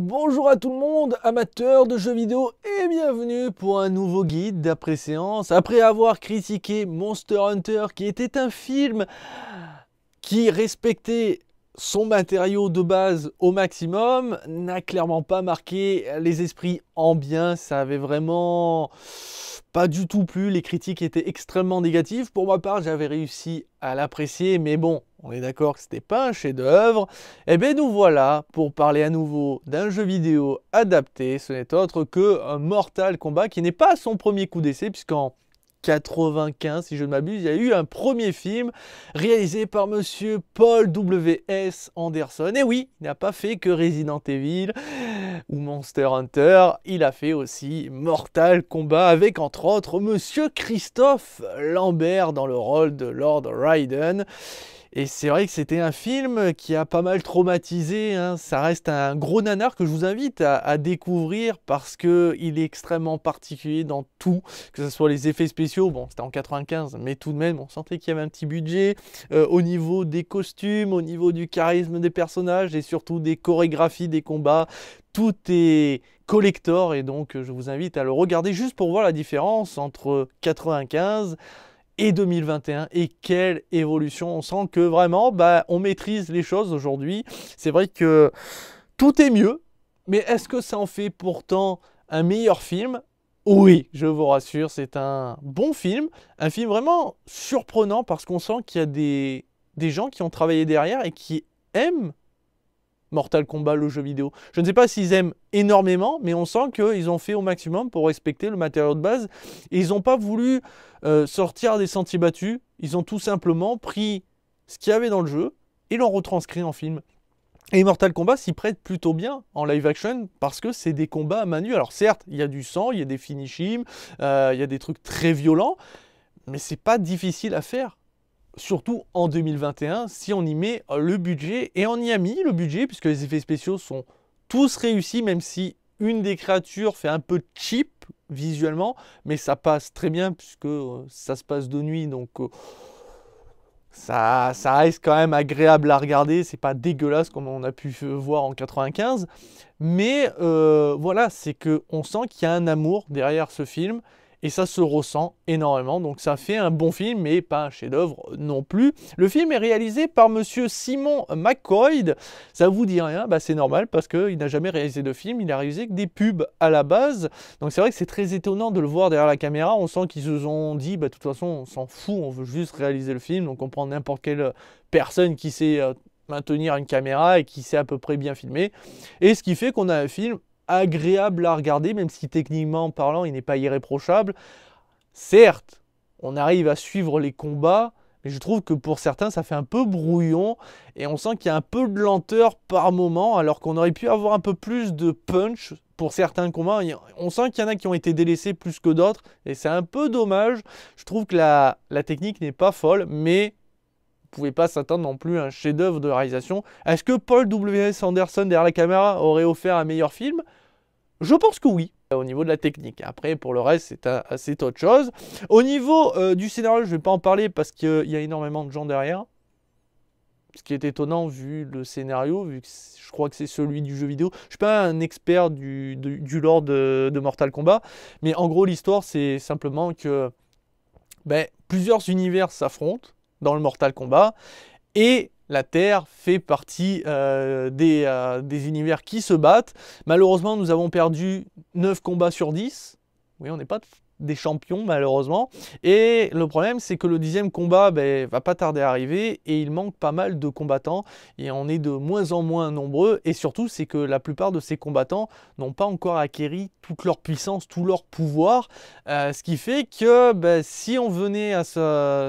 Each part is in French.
Bonjour, à tout le monde, amateurs de jeux vidéo et bienvenue pour un nouveau guide d'après séance. Après avoir critiqué Monster Hunter qui était un film qui respectait son matériau de base au maximum n'a clairement pas marqué les esprits en bien. Ça avait vraiment pas du tout plu. Les critiques étaient extrêmement négatives. Pour ma part, j'avais réussi à l'apprécier, mais bon, on est d'accord que c'était pas un chef-d'œuvre. Et eh bien nous voilà pour parler à nouveau d'un jeu vidéo adapté. Ce n'est autre que Mortal Kombat qui n'est pas son premier coup d'essai, puisqu'en 95, si je ne m'abuse, il y a eu un premier film réalisé par monsieur Paul W.S. Anderson. Et oui, il n'a pas fait que Resident Evil ou Monster Hunter, il a fait aussi Mortal Kombat avec entre autres monsieur Christophe Lambert dans le rôle de Lord Raiden. Et c'est vrai que c'était un film qui a pas mal traumatisé. Hein. Ça reste un gros nanar que je vous invite à, découvrir parce qu'il est extrêmement particulier dans tout, que ce soit les effets spéciaux. Bon, c'était en 95, mais tout de même, on sentait qu'il y avait un petit budget euh, au niveau des costumes, au niveau du charisme des personnages et surtout des chorégraphies des combats. Tout est collector et donc je vous invite à le regarder juste pour voir la différence entre 95 et 2021 et quelle évolution. On sent que vraiment, bah, on maîtrise les choses aujourd'hui. C'est vrai que tout est mieux, mais est-ce que ça en fait pourtant un meilleur film oui, je vous rassure, c'est un bon film, un film vraiment surprenant parce qu'on sent qu'il y a des gens qui ont travaillé derrière et qui aiment Mortal Kombat, le jeu vidéo. Je ne sais pas s'ils aiment énormément, mais on sent qu'ils ont fait au maximum pour respecter le matériau de base. Et ils n'ont pas voulu euh, sortir des sentiers battus. Ils ont tout simplement pris ce qu'il y avait dans le jeu et l'ont retranscrit en film. Et Mortal Kombat s'y prête plutôt bien en live action parce que c'est des combats à main nue. Alors certes, il y a du sang, il y a des finish euh, il y a des trucs très violents, mais c'est pas difficile à faire surtout en 2021 si on y met euh, le budget. Et on y a mis le budget puisque les effets spéciaux sont tous réussis, même si une des créatures fait un peu cheap visuellement, mais ça passe très bien puisque euh, ça se passe de nuit, donc euh, ça, reste quand même agréable à regarder. C'est pas dégueulasse comme on a pu voir en 95, mais voilà, c'est que on sent qu'il y a un amour derrière ce film et ça se ressent énormément. Donc ça fait un bon film, mais pas un chef-d'œuvre non plus. Le film est réalisé par monsieur Simon McCoy. Ça vous dit rien bah, C'est normal parce qu'il n'a jamais réalisé de film, il a réalisé que des pubs à la base. Donc c'est vrai que c'est très étonnant de le voir derrière la caméra. On sent qu'ils se sont dit, bah, de toute façon, on s'en fout, on veut juste réaliser le film. Donc on prend n'importe quelle personne qui sait euh, maintenir une caméra et qui sait à peu près bien filmer. Et ce qui fait qu'on a un film agréable à regarder, même si techniquement parlant, il n'est pas irréprochable. Certes, on arrive à suivre les combats, mais je trouve que pour certains, ça fait un peu brouillon et on sent qu'il y a un peu de lenteur par moment, alors qu'on aurait pu avoir un peu plus de punch pour certains combats. On sent qu'il y en a qui ont été délaissés plus que d'autres et c'est un peu dommage. Je trouve que la, la technique n'est pas folle, mais pouvez pas s'attendre non plus à un chef-d'œuvre de réalisation. Est-ce que Paul W.S. Anderson derrière la caméra aurait offert un meilleur film Je pense que oui au niveau de la technique. Après, pour le reste, c'est assez autre chose. Au niveau euh, du scénario, je ne vais pas en parler parce qu'il y a énormément de gens derrière. Ce qui est étonnant vu le scénario, vu que je crois que c'est celui du jeu vidéo. Je ne suis pas un expert du, lore de, Mortal Kombat, mais en gros, l'histoire, c'est simplement que ben, plusieurs univers s'affrontent dans le Mortal Kombat. Et la Terre fait partie euh, des, euh, des, univers qui se battent. Malheureusement, nous avons perdu 9 combats sur 10. Oui, on n'est pas des champions, malheureusement. Et le problème, c'est que le dixième combat ben, va pas tarder à arriver et il manque pas mal de combattants. Et on est de moins en moins nombreux. Et surtout, c'est que la plupart de ces combattants n'ont pas encore acquéri toute leur puissance, tout leur pouvoir. Euh, ce qui fait que ben, si on venait à se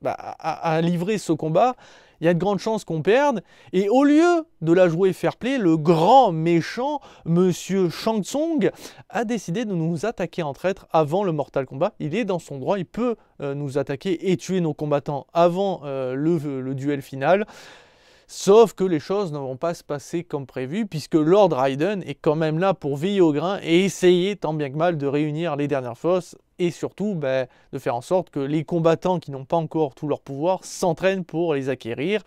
bah, à, livrer ce combat, il y a de grandes chances qu'on perde. Et au lieu de la jouer fair play, le grand méchant, monsieur Shang Tsung, a décidé de nous attaquer en traître avant le Mortal Kombat. Il est dans son droit, il peut euh, nous attaquer et tuer nos combattants avant euh, le, duel final. Sauf que les choses ne vont pas se passer comme prévu, puisque Lord Raiden est quand même là pour veiller au grain et essayer tant bien que mal de réunir les dernières forces et surtout ben, de faire en sorte que les combattants qui n'ont pas encore tout leur pouvoir s'entraînent pour les acquérir.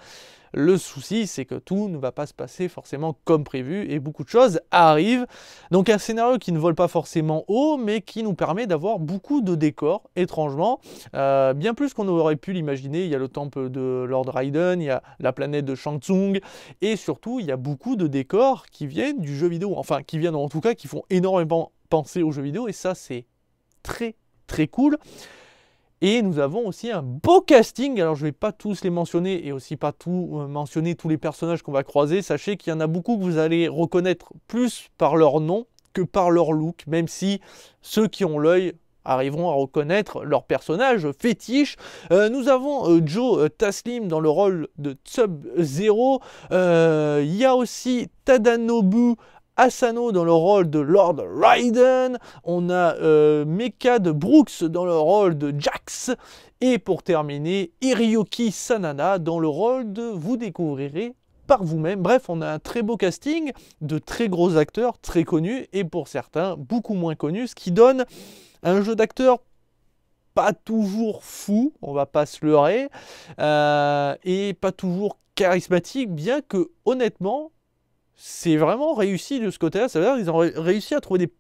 Le souci, c'est que tout ne va pas se passer forcément comme prévu et beaucoup de choses arrivent. Donc un scénario qui ne vole pas forcément haut, mais qui nous permet d'avoir beaucoup de décors, étrangement, euh, bien plus qu'on aurait pu l'imaginer. Il y a le temple de Lord Raiden, il y a la planète de Shang Tsung, et surtout, il y a beaucoup de décors qui viennent du jeu vidéo, enfin qui viennent en tout cas, qui font énormément penser au jeu vidéo, et ça, c'est très très cool. Et nous avons aussi un beau casting. Alors je vais pas tous les mentionner et aussi pas tout euh, mentionner tous les personnages qu'on va croiser. Sachez qu'il y en a beaucoup que vous allez reconnaître plus par leur nom que par leur look, même si ceux qui ont l'œil arriveront à reconnaître leur personnage fétiche. Euh, nous avons euh, Joe Taslim dans le rôle de Sub-Zero. Il y a aussi Tadanobu Asano dans le rôle de Lord Raiden, on a euh, de Brooks dans le rôle de Jax, et pour terminer, Hiroyuki Sanana dans le rôle de Vous découvrirez par vous-même. Bref, on a un très beau casting de très gros acteurs, très connus, et pour certains, beaucoup moins connus, ce qui donne un jeu d'acteurs pas toujours fou, on va pas se leurrer, euh, et pas toujours charismatique, bien que honnêtement, c'est vraiment réussi de ce côté-là. Ça veut dire qu'ils ont réussi à trouver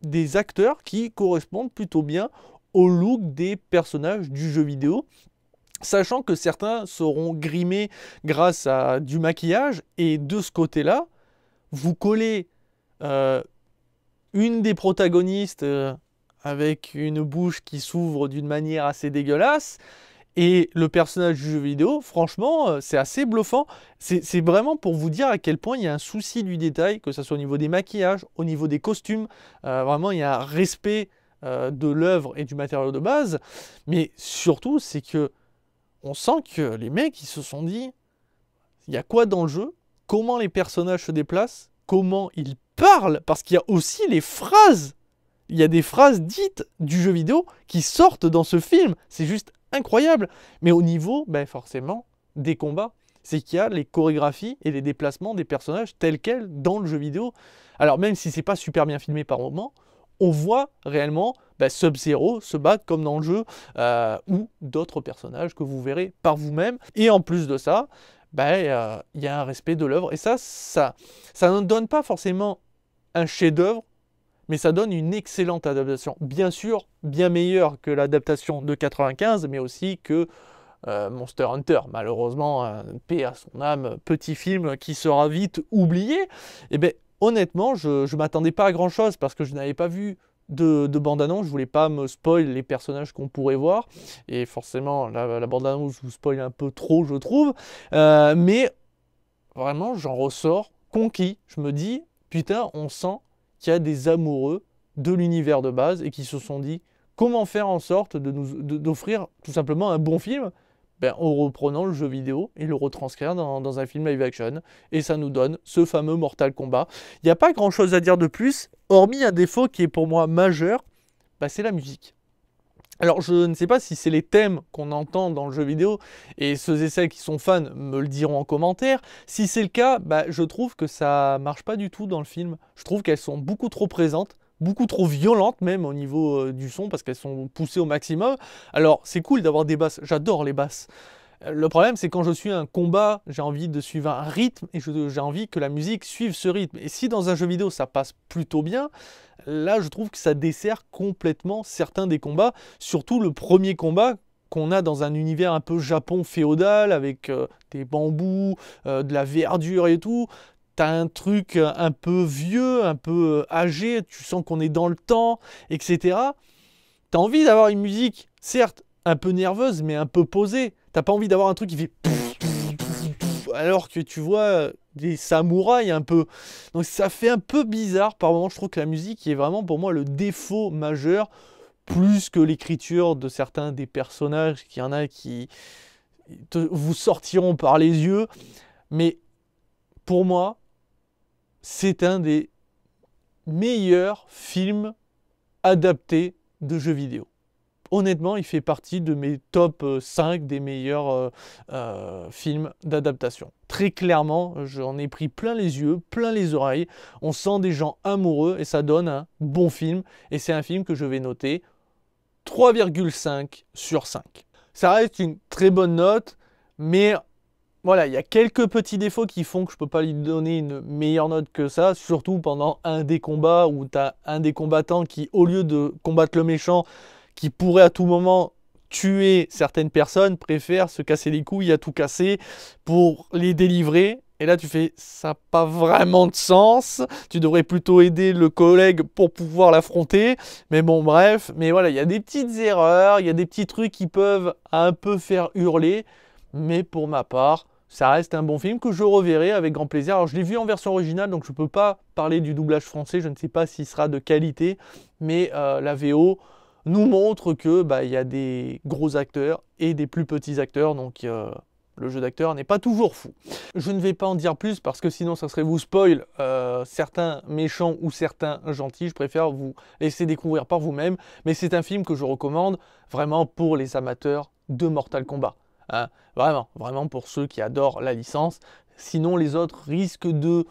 des, acteurs qui correspondent plutôt bien au look des personnages du jeu vidéo. Sachant que certains seront grimés grâce à du maquillage. Et de ce côté-là, vous collez euh, une des protagonistes euh, avec une bouche qui s'ouvre d'une manière assez dégueulasse. Et le personnage du jeu vidéo, franchement, euh, c'est assez bluffant. C'est vraiment pour vous dire à quel point il y a un souci du détail, que ce soit au niveau des maquillages, au niveau des costumes. Euh, vraiment, il y a un respect euh, de l'œuvre et du matériau de base. Mais surtout, c'est que on sent que les mecs, ils se sont dit, il y a quoi dans le jeu Comment les personnages se déplacent Comment ils parlent Parce qu'il y a aussi les phrases. Il y a des phrases dites du jeu vidéo qui sortent dans ce film. C'est juste incroyable. Mais au niveau, ben, forcément, des combats, c'est qu'il y a les chorégraphies et les déplacements des personnages tels quels dans le jeu vidéo. Alors même si c'est pas super bien filmé par moment, on voit réellement ben, Sub-Zero se battre comme dans le jeu euh, ou d'autres personnages que vous verrez par vous-même. Et en plus de ça, ben, euh, il y a un respect de l'œuvre. Et ça, ça, ça ne donne pas forcément un chef-d'œuvre mais ça donne une excellente adaptation. Bien sûr, bien meilleure que l'adaptation de 95, mais aussi que euh, Monster Hunter. Malheureusement, un paix à son âme, petit film qui sera vite oublié. Et eh bien, honnêtement, je ne m'attendais pas à grand chose parce que je n'avais pas vu de, de bande-annonce, je voulais pas me spoil les personnages qu'on pourrait voir, et forcément la, bande-annonce vous spoil un peu trop je trouve, euh, mais vraiment j'en ressors conquis, je me dis putain on sent qu'il y a des amoureux de l'univers de base et qui se sont dit comment faire en sorte de nous d'offrir tout simplement un bon film ben, en reprenant le jeu vidéo et le retranscrire dans, un film live action. Et ça nous donne ce fameux Mortal Kombat. Il n'y a pas grand chose à dire de plus, hormis un défaut qui est pour moi majeur, ben, c'est la musique. Alors je ne sais pas si c'est les thèmes qu'on entend dans le jeu vidéo, et ceux et celles qui sont fans me le diront en commentaire. Si c'est le cas, bah, je trouve que ça marche pas du tout dans le film. Je trouve qu'elles sont beaucoup trop présentes beaucoup trop violentes même au niveau euh, du son parce qu'elles sont poussées au maximum. Alors c'est cool d'avoir des basses, j'adore les basses, le problème, c'est quand je suis un combat, j'ai envie de suivre un rythme et j'ai envie que la musique suive ce rythme. Et si dans un jeu vidéo ça passe plutôt bien, là je trouve que ça dessert complètement certains des combats, surtout le premier combat qu'on a dans un univers un peu Japon féodal avec euh, des bambous, euh, de la verdure et tout. T'as un truc euh, un peu vieux, un peu âgé, tu sens qu'on est dans le temps, etc. T'as envie d'avoir une musique, certes, un peu nerveuse, mais un peu posée. T'as pas envie d'avoir un truc qui fait alors que tu vois euh, des samouraïs un peu. Donc ça fait un peu bizarre par moment. Je trouve que la musique est vraiment pour moi le défaut majeur, plus que l'écriture de certains des personnages, qu'il y en a qui vous sortiront par les yeux. Mais pour moi, c'est un des meilleurs films adaptés de jeux vidéo honnêtement, il fait partie de mes top 5 euh, des meilleurs euh, euh, films d'adaptation. Très clairement, j'en ai pris plein les yeux, plein les oreilles. On sent des gens amoureux et ça donne un bon film. Et c'est un film que je vais noter 3,5 sur 5. Ça reste une très bonne note, mais voilà, il y a quelques petits défauts qui font que je ne peux pas lui donner une meilleure note que ça, surtout pendant un des combats où tu as un des combattants qui, au lieu de combattre le méchant, qui pourrait à tout moment tuer certaines personnes préfère se casser les couilles à tout casser pour les délivrer. Et là, tu fais ça n'a pas vraiment de sens. Tu devrais plutôt aider le collègue pour pouvoir l'affronter. Mais bon, bref. Mais voilà, il y a des petites erreurs, il y a des petits trucs qui peuvent un peu faire hurler. Mais pour ma part, ça reste un bon film que je reverrai avec grand plaisir. Alors je l'ai vu en version originale, donc je ne peux pas parler du doublage français, je ne sais pas s'il sera de qualité, mais euh, la VO, nous montre que bah, il y a des gros acteurs et des plus petits acteurs, donc euh, le jeu d'acteur n'est pas toujours fou. Je ne vais pas en dire plus parce que sinon ça serait vous spoil euh, certains méchants ou certains gentils. Je préfère vous laisser découvrir par vous-même. Mais c'est un film que je recommande vraiment pour les amateurs de Mortal Kombat. Hein. vraiment, vraiment pour ceux qui adorent la licence. Sinon les autres risquent de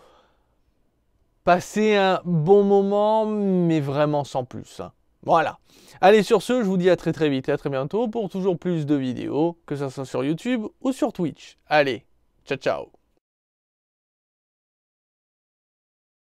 passer un bon moment, mais vraiment sans plus. Hein. Voilà. Allez, sur ce, je vous dis à très très vite et à très bientôt pour toujours plus de vidéos, que ce soit sur YouTube ou sur Twitch. Allez, ciao ciao